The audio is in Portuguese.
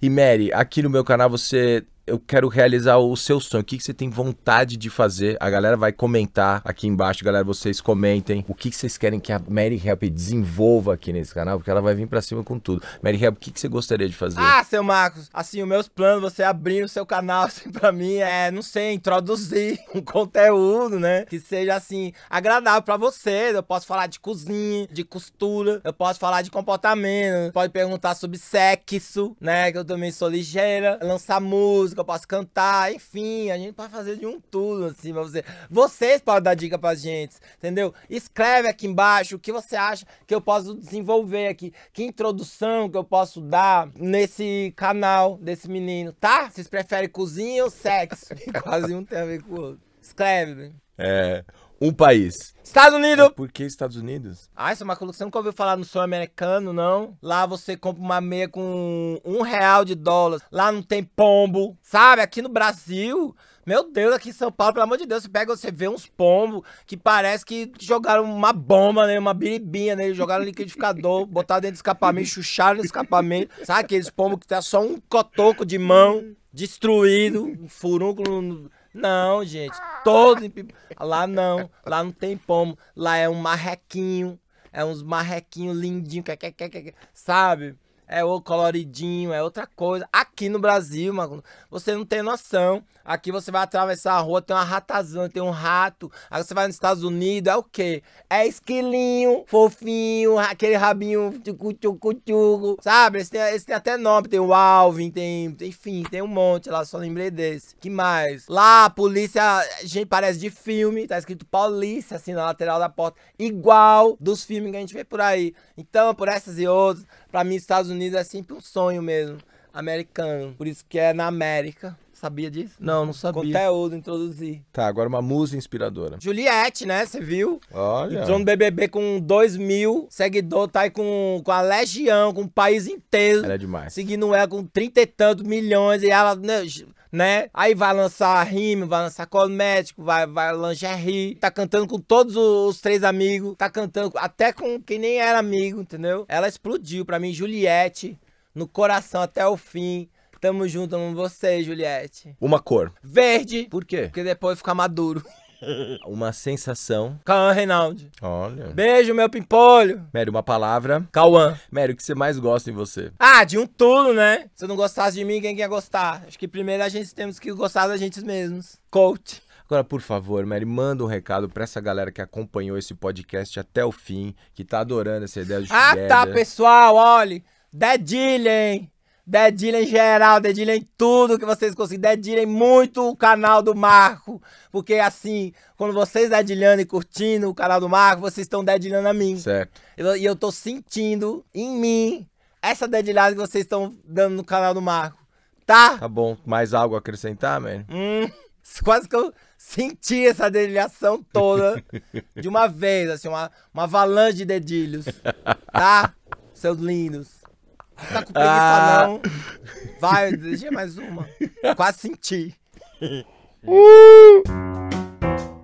E Mary, aqui no meu canal você eu quero realizar o seu sonho? O que, que você tem vontade de fazer? A galera vai comentar aqui embaixo, galera. Vocês comentem o que, que vocês querem que a Mary Help desenvolva aqui nesse canal, porque ela vai vir para cima com tudo. Mary Help, o que, que você gostaria de fazer? Ah, seu Marcos, assim, os meus planos, você abrir o seu canal, assim, pra mim é, não sei, introduzir um conteúdo, né? Que seja, assim, agradável para você. Eu posso falar de cozinha, de costura, eu posso falar de comportamento, pode perguntar sobre sexo, né? Que eu também sou ligeira, lançar música que eu posso cantar, enfim, a gente pode fazer de um tudo, assim, pra você. Vocês podem dar dica pra gente, entendeu? Escreve aqui embaixo o que você acha que eu posso desenvolver aqui, que introdução que eu posso dar nesse canal desse menino, tá? Vocês preferem cozinha ou sexo? Quase um tem a ver com o outro. Escreve, né? É um país. Estados Unidos! É por que Estados Unidos? Ah, isso é uma coisa você nunca ouviu falar no sul americano, não? Lá você compra uma meia com um real de dólar. Lá não tem pombo, sabe? Aqui no Brasil... Meu Deus, aqui em São Paulo, pelo amor de Deus, você pega, você vê uns pombos que parece que jogaram uma bomba nele, né, uma biribinha nele, né, jogaram liquidificador, botaram dentro do escapamento, chucharam no escapamento. Sabe aqueles pombos que tem tá só um cotoco de mão, destruído, um furúnculo não, gente. Todos em pipoca. Lá não. Lá não tem pomo. Lá é um marrequinho. É uns marrequinhos lindinhos. Sabe? é o coloridinho, é outra coisa. Aqui no Brasil, mano, você não tem noção. Aqui você vai atravessar a rua, tem uma ratazana, tem um rato. Aí você vai nos Estados Unidos, é o quê? É esquilinho, fofinho, aquele rabinho tchucu-tchucu-tchucu, sabe? Esse tem, esse tem até nome, tem o Alvin, tem, enfim, tem um monte lá, só lembrei desse. Que mais? Lá, a polícia, gente, parece de filme, tá escrito polícia, assim, na lateral da porta. Igual dos filmes que a gente vê por aí. Então, por essas e outras, Pra mim, Estados Unidos é sempre um sonho mesmo, americano. Por isso que é na América. Sabia disso? Não, não sabia. Conteúdo, introduzir. Tá, agora uma musa inspiradora. Juliette, né? Você viu? Olha. Entrou no BBB com 2 mil seguidores, tá aí com, com a legião, com o país inteiro. Ela é demais. Seguindo ela com 30 e tantos milhões e ela... Né, né? Aí vai lançar rime, vai lançar cosmético, vai, vai lingerie. Tá cantando com todos os três amigos. Tá cantando até com quem nem era amigo, entendeu? Ela explodiu pra mim, Juliette, no coração até o fim. Tamo junto, com você, Juliette. Uma cor. Verde. Por quê? Porque depois fica maduro. uma sensação. Cauã Reinaldi. Olha. Beijo, meu pimpolho. Mary, uma palavra. Cauã. Mary, o que você mais gosta em você? Ah, de um tudo, né? Se eu não gostasse de mim, quem ia gostar? Acho que primeiro a gente temos que gostar da gente mesmos. Coach. Agora, por favor, Mary, manda um recado para essa galera que acompanhou esse podcast até o fim, que tá adorando essa ideia de Ah, together. tá, pessoal, olha, hein? Dedilha em geral, dedilha em tudo que vocês conseguirem. Dedilhem muito o canal do Marco. Porque assim, quando vocês dedilhando e curtindo o canal do Marco, vocês estão dedilhando a mim. Certo. Eu, e eu tô sentindo em mim essa dedilhada que vocês estão dando no canal do Marco. Tá? Tá bom. Mais algo a acrescentar, man? Hum, quase que eu senti essa dedilhação toda de uma vez, assim, uma, uma avalanche de dedilhos. Tá? Seus lindos. Tá com preguiça, ah. não. Vai, deixa mais uma. Quase senti. uh!